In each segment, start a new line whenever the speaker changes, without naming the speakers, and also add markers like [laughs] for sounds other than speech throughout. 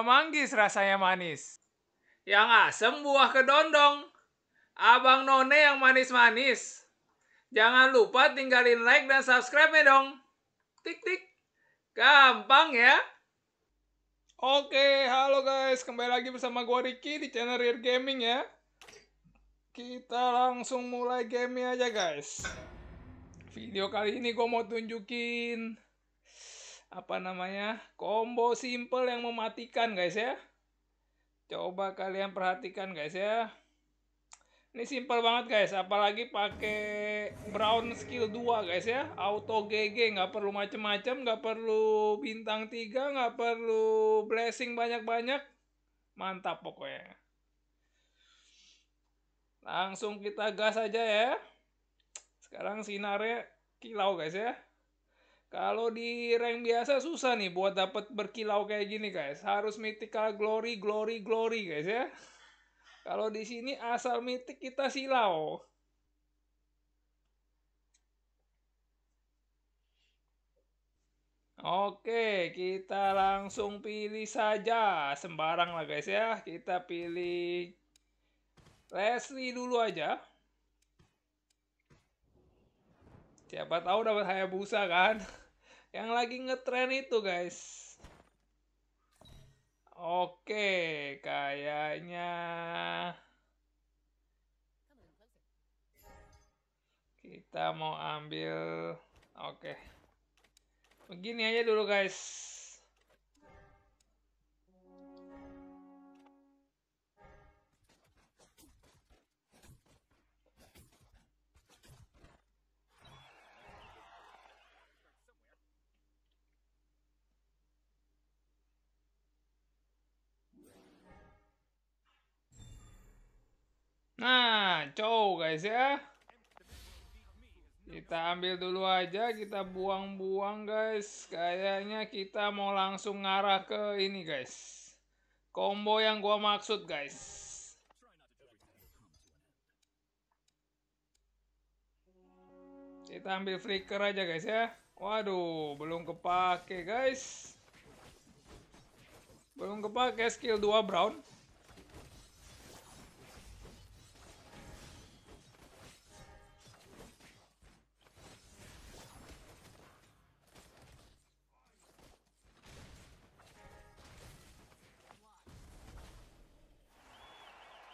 buah manggis rasanya manis. Yang asem buah kedondong. Abang None yang manis-manis. Jangan lupa tinggalin like dan subscribe ya dong. Tik-tik. Gampang ya. Oke, halo guys. Kembali lagi bersama gue Ricky di channel Rear Gaming ya. Kita langsung mulai gaming aja guys. Video kali ini gue mau tunjukin apa namanya combo simple yang mematikan guys ya coba kalian perhatikan guys ya ini simple banget guys apalagi pakai brown skill 2 guys ya auto GG nggak perlu macem-macem nggak perlu bintang 3 nggak perlu blessing banyak-banyak mantap pokoknya langsung kita gas aja ya sekarang sinarnya kilau guys ya kalau di rank biasa susah nih buat dapat berkilau kayak gini guys. Harus mythical glory, glory, glory guys ya. Kalau di sini asal mitik kita silau. Oke, kita langsung pilih saja sembarang lah guys ya. Kita pilih Leslie dulu aja. Siapa tahu dapat Hayabusa kan? [laughs] Yang lagi ngetren itu guys. Oke, kayaknya kita mau ambil. Oke, begini aja dulu guys. Nah, cow guys ya. Kita ambil dulu aja, kita buang-buang guys. Kayaknya kita mau langsung ngarah ke ini guys. Combo yang gua maksud guys. Kita ambil flicker aja guys ya. Waduh, belum kepake guys. Belum kepake skill 2 brown.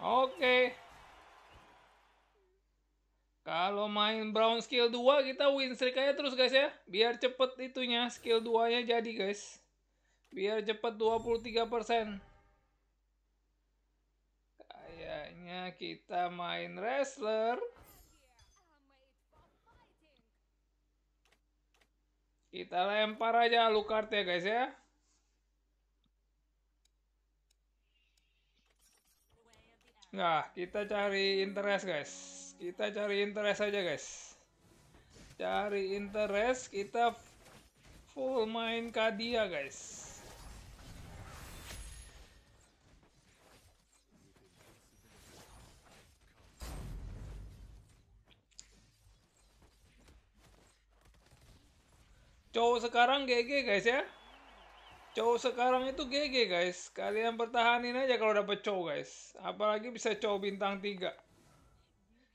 Oke. Kalau main brown skill 2 kita win streak aja terus guys ya. Biar cepet itunya skill 2-nya jadi guys. Biar cepet 23%. Kayaknya kita main wrestler. Kita lempar aja lukart ya guys ya. Nah, kita cari interest, guys. Kita cari interest aja, guys. Cari interest, kita full main Kadia, guys. Cowok sekarang GG, guys ya. Cowok sekarang itu GG guys. Kalian pertahanin aja kalau dapet cowok guys. Apalagi bisa cowok bintang 3.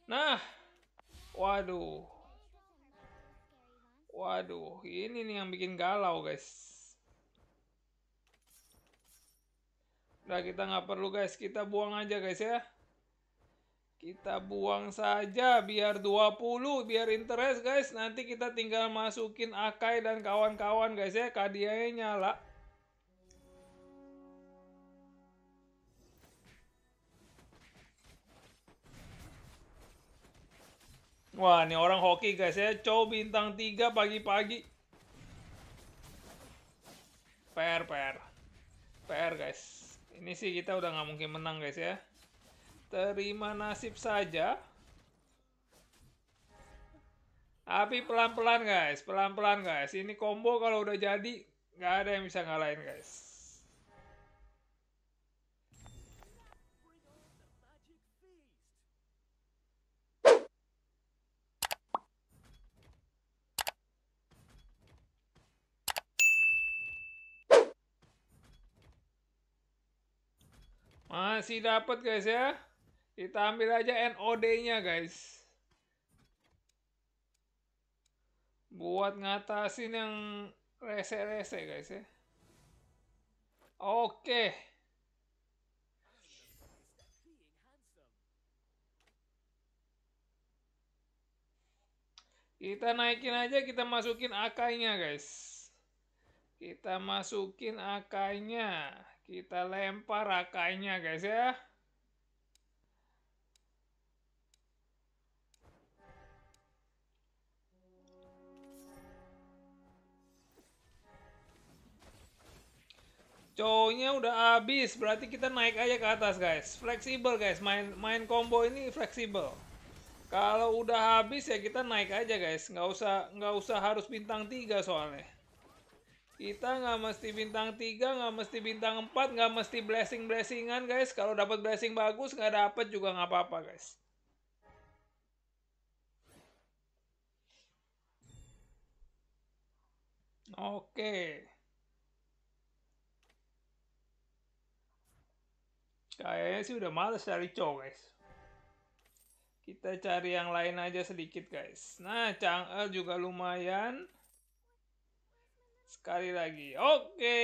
Nah. Waduh. Waduh. Ini nih yang bikin galau guys. Udah kita nggak perlu guys. Kita buang aja guys ya. Kita buang saja biar 20 biar interest guys. Nanti kita tinggal masukin Akai dan kawan-kawan guys ya. Kadianya nyala. Wah, ini orang hoki guys ya. Cow bintang 3 pagi-pagi. PR, PR. PR guys. Ini sih kita udah nggak mungkin menang guys ya. Terima nasib saja. Tapi pelan-pelan guys, pelan-pelan guys. Ini combo kalau udah jadi, nggak ada yang bisa ngalahin guys. Masih dapat guys ya. Kita ambil aja NOD-nya guys. Buat ngatasin yang rese-rese guys ya. Oke. Kita naikin aja, kita masukin akainya guys. Kita masukin akainya. Kita lempar rakainya guys ya. Cowoknya udah habis, berarti kita naik aja ke atas guys. Fleksibel guys, main main combo ini fleksibel. Kalau udah habis ya kita naik aja guys, nggak usah nggak usah harus bintang tiga soalnya. Kita nggak mesti bintang 3, nggak mesti bintang 4, nggak mesti blessing-blessingan guys. Kalau dapat blessing bagus, nggak dapat juga nggak apa-apa guys. Oke. Kayaknya sih udah males cari cowok guys. Kita cari yang lain aja sedikit guys. Nah, Chang'e juga lumayan sekali lagi oke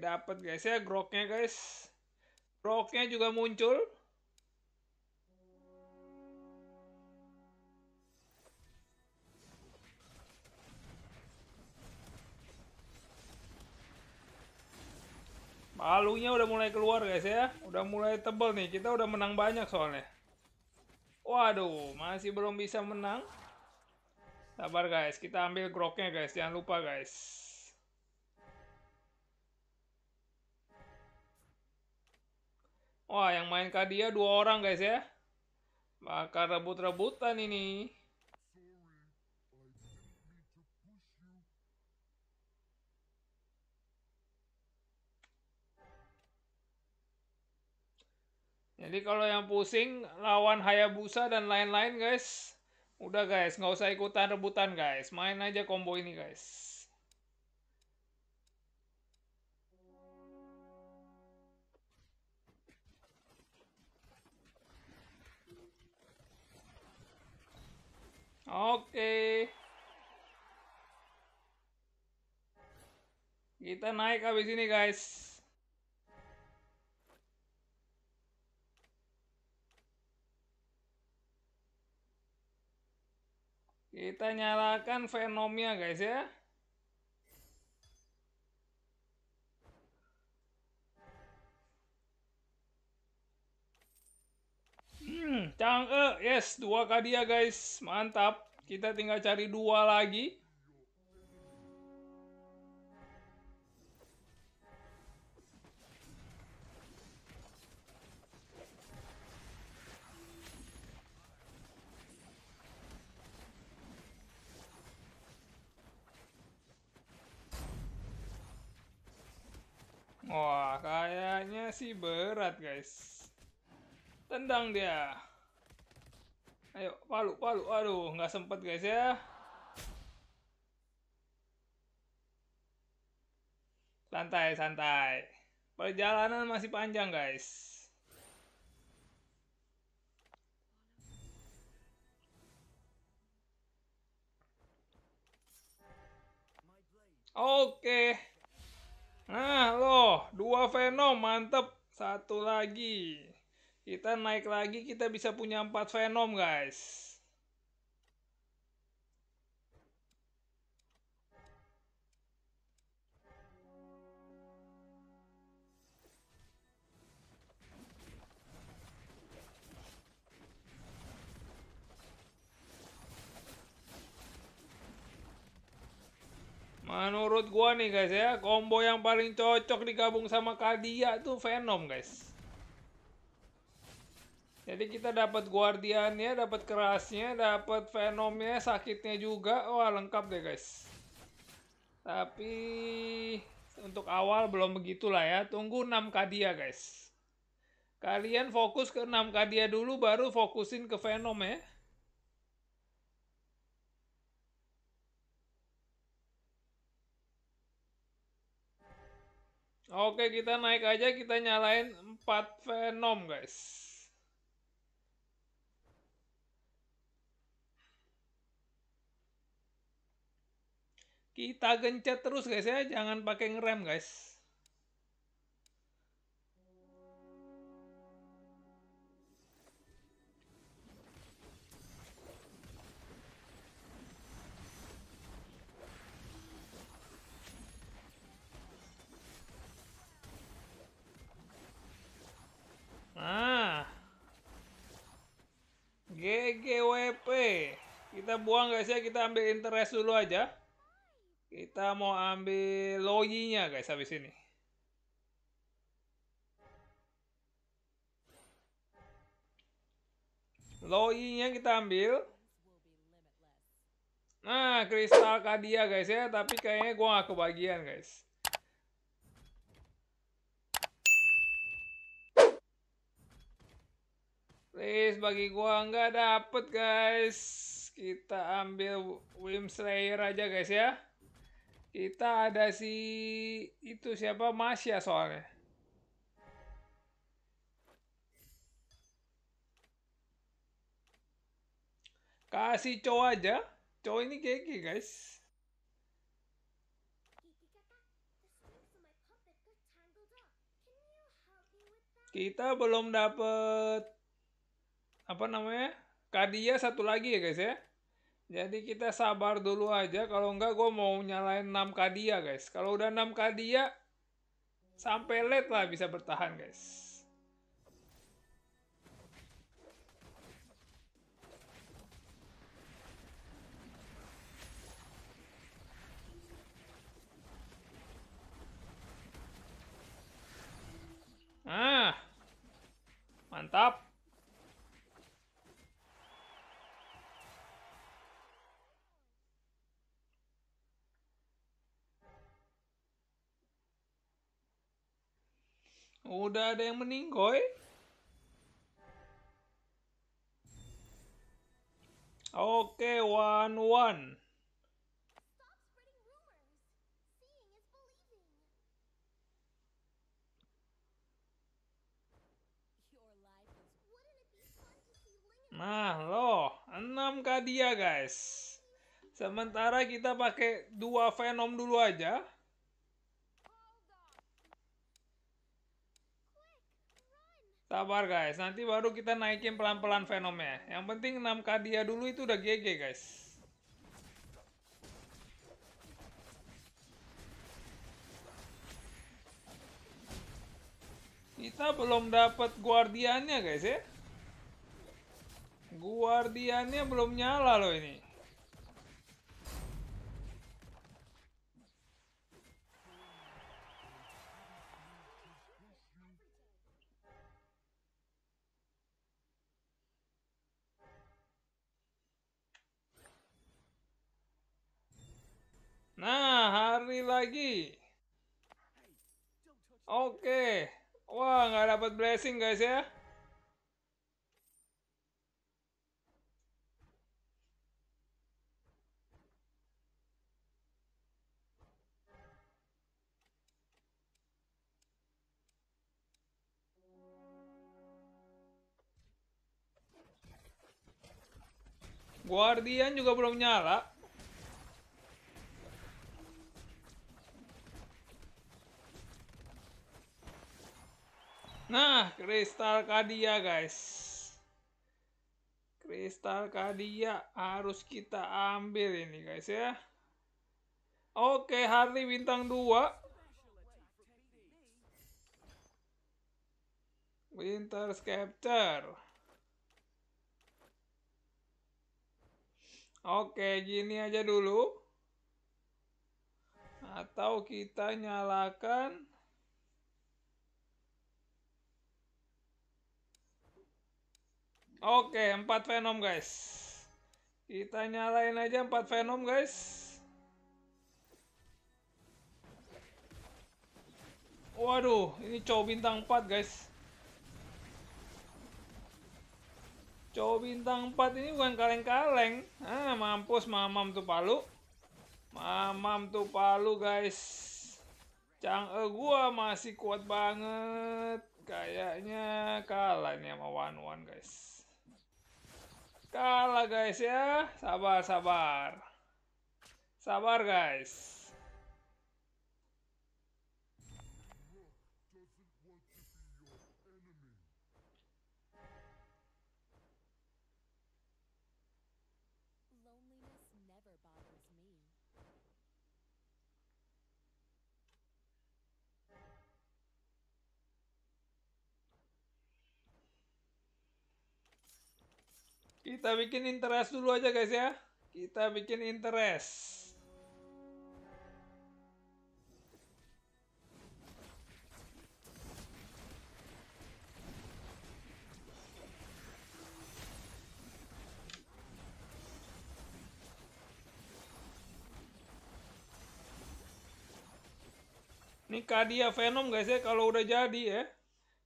dapat guys ya groknya guys groknya juga muncul Palunya udah mulai keluar guys ya. Udah mulai tebel nih. Kita udah menang banyak soalnya. Waduh, masih belum bisa menang. Sabar guys, kita ambil groknya guys. Jangan lupa guys. Wah, yang main dia dua orang guys ya. Maka rebut-rebutan ini. Jadi kalau yang pusing lawan Hayabusa dan lain-lain guys, udah guys, nggak usah ikutan rebutan guys, main aja combo ini guys. Oke. Kita naik habis ini, guys. Kita nyalakan fenomnya guys ya. Hmm, Chang'e, yes, dua kadia guys, mantap. Kita tinggal cari dua lagi. Wah, kayaknya sih berat, guys. Tendang dia. Ayo, palu, palu. Aduh, nggak sempat guys ya. Santai, santai. Perjalanan masih panjang guys. Oke. Nah, loh, dua Venom mantep. Satu lagi. Kita naik lagi kita bisa punya empat Venom guys. Menurut gua nih guys ya, combo yang paling cocok digabung sama Kadia tuh Venom guys. Jadi kita dapat guardiannya, dapat kerasnya, dapat venomnya, sakitnya juga. Wah, lengkap deh, guys. Tapi untuk awal belum begitulah ya. Tunggu 6 kadia, guys. Kalian fokus ke 6 kadia dulu baru fokusin ke venom ya. Oke, kita naik aja kita nyalain 4 venom, guys. Kita gencet terus guys ya, jangan pakai ngerem guys. Nah. GGWP. Kita buang guys ya, kita ambil interest dulu aja. Kita mau ambil loyinya guys habis ini. Loyinya kita ambil. Nah, kristal kadia guys ya, tapi kayaknya gua gak kebagian guys. Please bagi gua nggak dapet guys. Kita ambil Wim Slayer aja guys ya. Kita ada si itu siapa Masya soalnya. Kasih cowok aja. Cowok ini keke guys. Kita belum dapet apa namanya? Kadia satu lagi ya guys ya. Jadi kita sabar dulu aja. Kalau enggak gue mau nyalain 6K dia guys. Kalau udah 6K dia. Sampai late lah bisa bertahan guys. Ah. Mantap. Udah ada yang meninggoy. Oke, one one. Nah, loh, 6 kadia guys. Sementara kita pakai dua Venom dulu aja. Sabar guys, nanti baru kita naikin pelan-pelan Venomnya. Yang penting 6k dia dulu itu udah GG guys. Kita belum dapat guardiannya guys ya. Guardiannya belum nyala loh ini. lagi. Oke. Okay. Wah, nggak dapat blessing guys ya. Guardian juga belum nyala. Nah, kristal kadia guys. Kristal kadia harus kita ambil ini guys ya. Oke, hari bintang 2. Winter Scepter. Oke, gini aja dulu. Atau kita nyalakan Oke, empat Venom guys. Kita nyalain aja empat Venom guys. Waduh, ini cow bintang 4 guys. Cow bintang 4 ini bukan kaleng-kaleng. Ah, mampus mamam tuh palu. Mamam tuh palu guys. Chang'e eh, gua masih kuat banget. Kayaknya kalah nih sama Wan Wan guys kalah guys ya sabar sabar sabar guys Kita bikin interest dulu aja guys ya. Kita bikin interest. Ini Kadia Venom guys ya kalau udah jadi ya.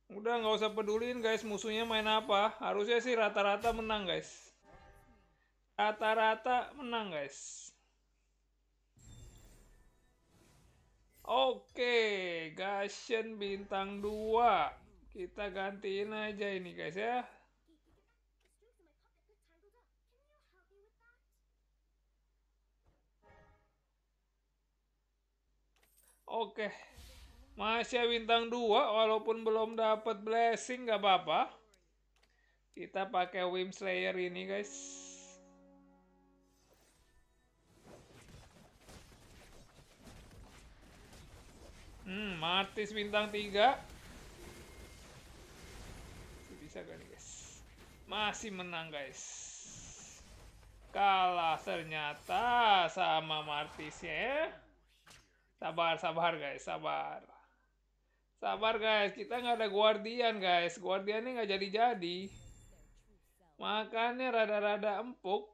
Udah nggak usah pedulin guys musuhnya main apa. Harusnya sih rata-rata menang guys. Rata-rata menang guys. Oke, Gashen bintang 2. Kita gantiin aja ini guys ya. Oke. Masih ya bintang 2 walaupun belum dapat blessing gak apa-apa. Kita pakai Wim Slayer ini guys. Hmm, Martis bintang 3. Bisa gak nih guys? Masih menang guys. Kalah ternyata sama Martis ya. Sabar, sabar guys, sabar. Sabar guys, kita nggak ada guardian guys. guardian ini nggak jadi-jadi. Makannya rada-rada empuk.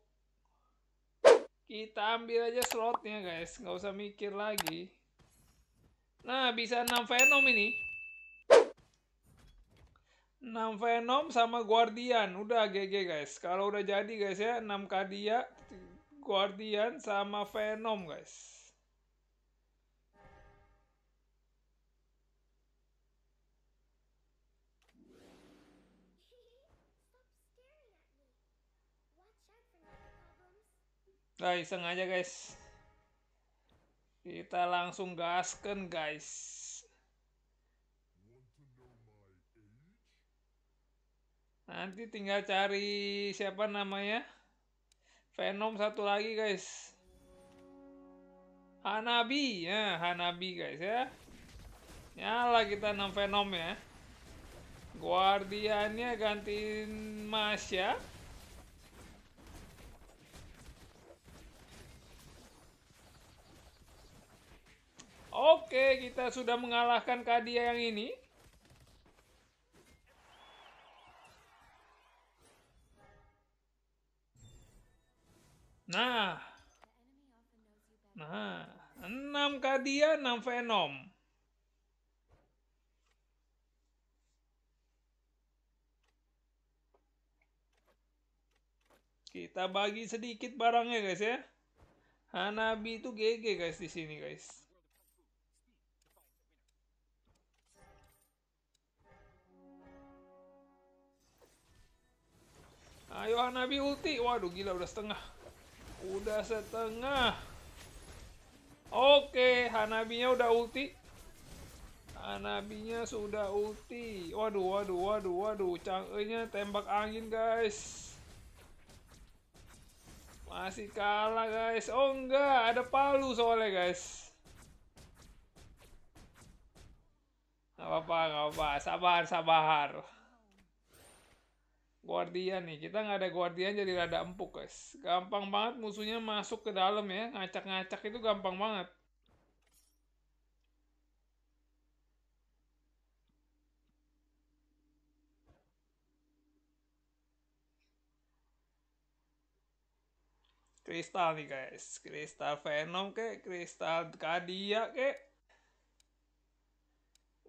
Kita ambil aja slotnya guys, nggak usah mikir lagi. Nah, bisa 6 Venom ini. 6 Venom sama Guardian. Udah GG guys. Kalau udah jadi guys ya, 6 Kadia, Guardian sama Venom guys. Nah, iseng aja guys. Kita langsung gaskan guys. Nanti tinggal cari siapa namanya. Venom satu lagi guys. Hanabi ya, Hanabi guys ya. Nyala kita 6 Venom ya. Guardiannya gantiin ya Oke, kita sudah mengalahkan Kadia yang ini. Nah. Nah, 6 Kadia, 6 Venom. Kita bagi sedikit barangnya guys ya. Hanabi itu GG guys di sini guys. Ayo Hanabi ah, ulti. Waduh gila udah setengah. Udah setengah. Oke, Hanabinya ah, udah ulti. Hanabinya ah, sudah ulti. Waduh, waduh, waduh, waduh. change tembak angin, guys. Masih kalah, guys. Oh, enggak. Ada palu soalnya, guys. Gak apa-apa, gak apa-apa. Sabar, sabar. Guardian nih. Kita nggak ada Guardian jadi rada empuk guys. Gampang banget musuhnya masuk ke dalam ya. Ngacak-ngacak itu gampang banget. Kristal nih guys. Kristal Venom ke, Kristal Kadia ke,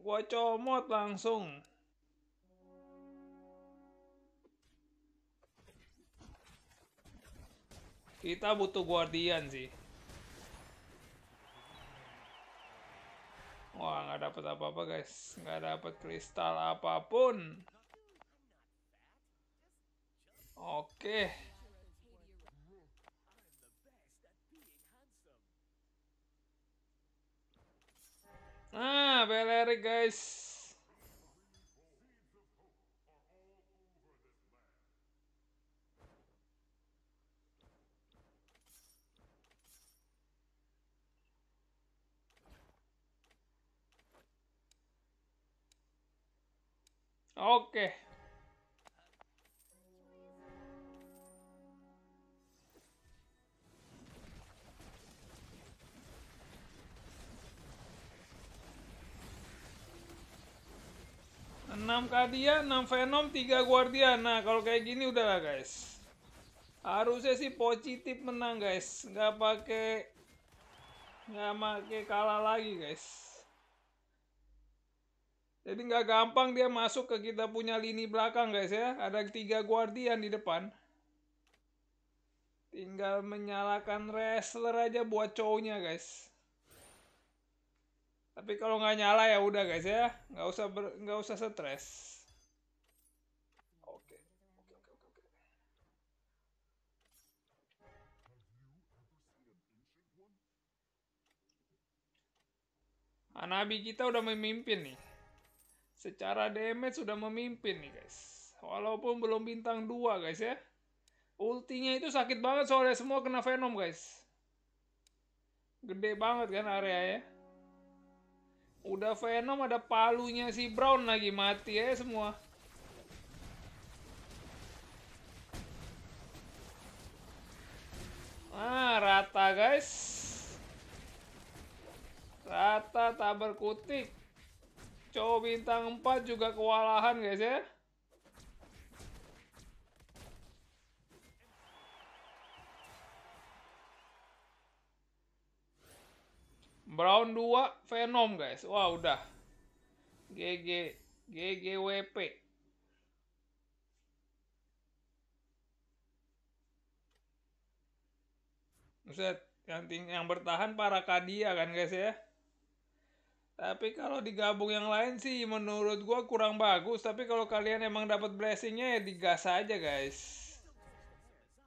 Gua comot langsung. Kita butuh guardian sih. Wah, nggak dapat apa-apa, guys. Nggak dapat kristal apapun. Oke. Nah, Beleri guys. Oke. Enam Kadia, enam Venom, tiga Guardian. Nah, kalau kayak gini udahlah guys. Harusnya sih positif menang guys. Gak pakai gak pakai kalah lagi guys. Jadi nggak gampang dia masuk ke kita punya lini belakang guys ya. Ada tiga guardian di depan. Tinggal menyalakan wrestler aja buat cowoknya guys. Tapi kalau nggak nyala ya udah guys ya. Nggak usah ber, nggak usah stres. Oke. Oke oke oke oke. kita udah memimpin nih. Secara damage sudah memimpin nih guys. Walaupun belum bintang 2 guys ya. Ultinya itu sakit banget soalnya semua kena Venom guys. Gede banget kan area ya. Udah Venom ada palunya si Brown lagi mati ya semua. Nah, rata guys. Rata tak berkutik. Cowok bintang 4 juga kewalahan guys ya. Brown 2 Venom guys. Wah udah. GG GGWP. Buset, yang, yang bertahan para Kadia kan guys ya. Tapi kalau digabung yang lain sih menurut gua kurang bagus. Tapi kalau kalian emang dapat blessingnya ya digas aja guys.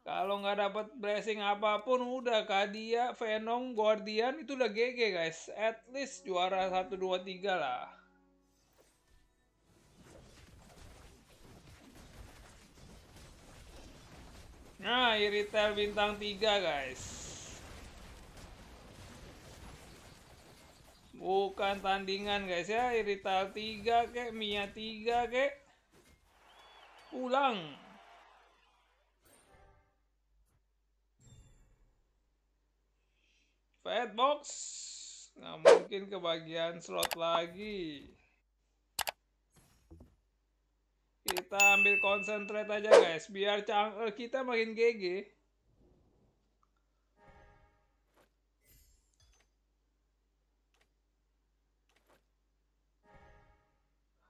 Kalau nggak dapat blessing apapun udah Kadia, Venom, Guardian itu udah GG guys. At least juara 1 2 3 lah. Nah, Iritel bintang tiga guys. Bukan tandingan guys ya, Irital 3 kek, Mia 3 kek. Pulang. Fatbox. Nggak mungkin kebagian slot lagi. Kita ambil konsentrat aja guys, biar eh, kita makin GG.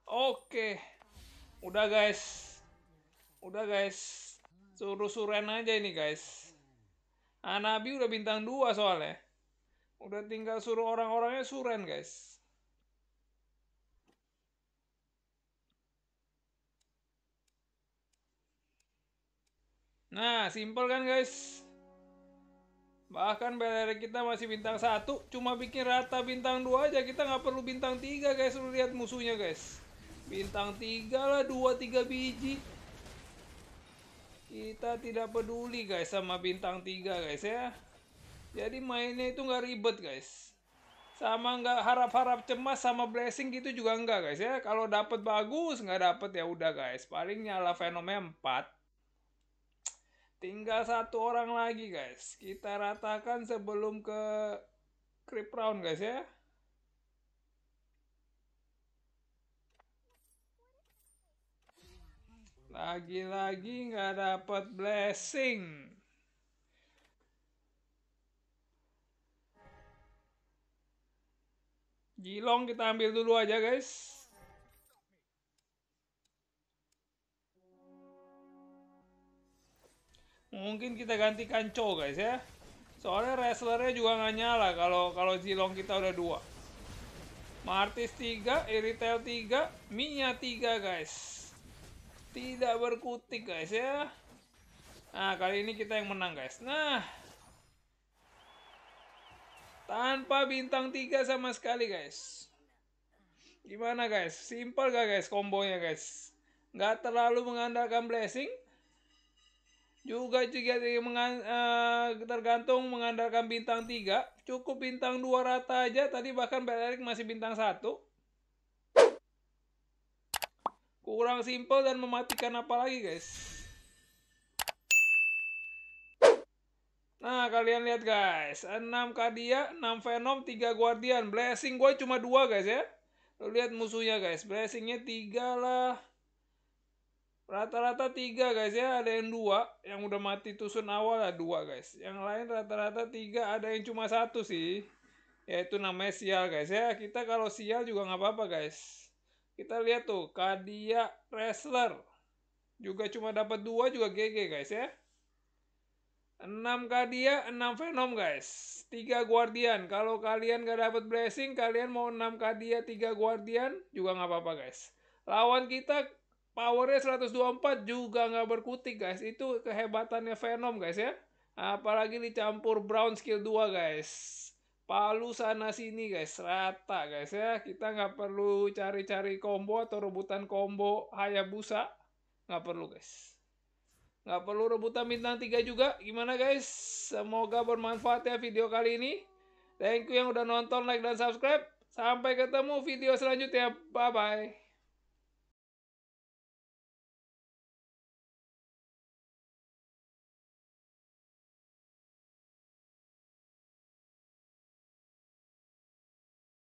Oke. Udah guys. Udah guys. suruh suren aja ini guys. Ah, Nabi udah bintang 2 soalnya. Udah tinggal suruh orang-orangnya suren guys. Nah, simple kan guys? Bahkan beler kita masih bintang satu, cuma bikin rata bintang dua aja. Kita nggak perlu bintang tiga guys, lu lihat musuhnya guys. Bintang 3 lah 2-3 biji Kita tidak peduli guys sama bintang 3 guys ya Jadi mainnya itu nggak ribet guys Sama nggak harap-harap cemas sama blessing gitu juga nggak guys ya Kalau dapat bagus nggak dapat ya udah guys Paling nyala fenomena 4 Tinggal satu orang lagi guys Kita ratakan sebelum ke creep round guys ya Lagi-lagi nggak dapat blessing. Jilong kita ambil dulu aja guys. Mungkin kita ganti kanco guys ya. Soalnya wrestlernya juga nggak nyala kalau kalau Jilong kita udah dua. Martis 3, Eritel tiga, Minya tiga guys tidak berkutik guys ya nah kali ini kita yang menang guys nah tanpa bintang 3 sama sekali guys gimana guys simple gak guys kombonya guys nggak terlalu mengandalkan blessing juga juga eh, tergantung mengandalkan bintang 3 cukup bintang 2 rata aja tadi bahkan Belerik masih bintang 1 kurang simpel dan mematikan apa lagi guys Nah kalian lihat guys 6 Kadia, 6 Venom, 3 Guardian Blessing gue cuma 2 guys ya Lo lihat musuhnya guys Blessingnya 3 lah Rata-rata 3 guys ya Ada yang 2 Yang udah mati tusun awal lah 2 guys Yang lain rata-rata 3 Ada yang cuma satu sih Yaitu namanya sial guys ya Kita kalau sial juga gak apa-apa guys kita lihat tuh, Kadia Wrestler. Juga cuma dapat dua juga GG guys ya. enam Kadia, enam Venom guys. tiga Guardian. Kalau kalian gak dapat blessing, kalian mau enam Kadia, tiga Guardian juga nggak apa-apa guys. Lawan kita powernya 124 juga nggak berkutik guys. Itu kehebatannya Venom guys ya. Apalagi dicampur Brown skill 2 guys. Palu sana sini guys, rata guys ya. Kita nggak perlu cari-cari combo atau rebutan combo Hayabusa. Nggak perlu guys. Nggak perlu rebutan bintang 3 juga. Gimana guys? Semoga bermanfaat ya video kali ini. Thank you yang udah nonton, like, dan subscribe. Sampai ketemu video selanjutnya. Bye-bye.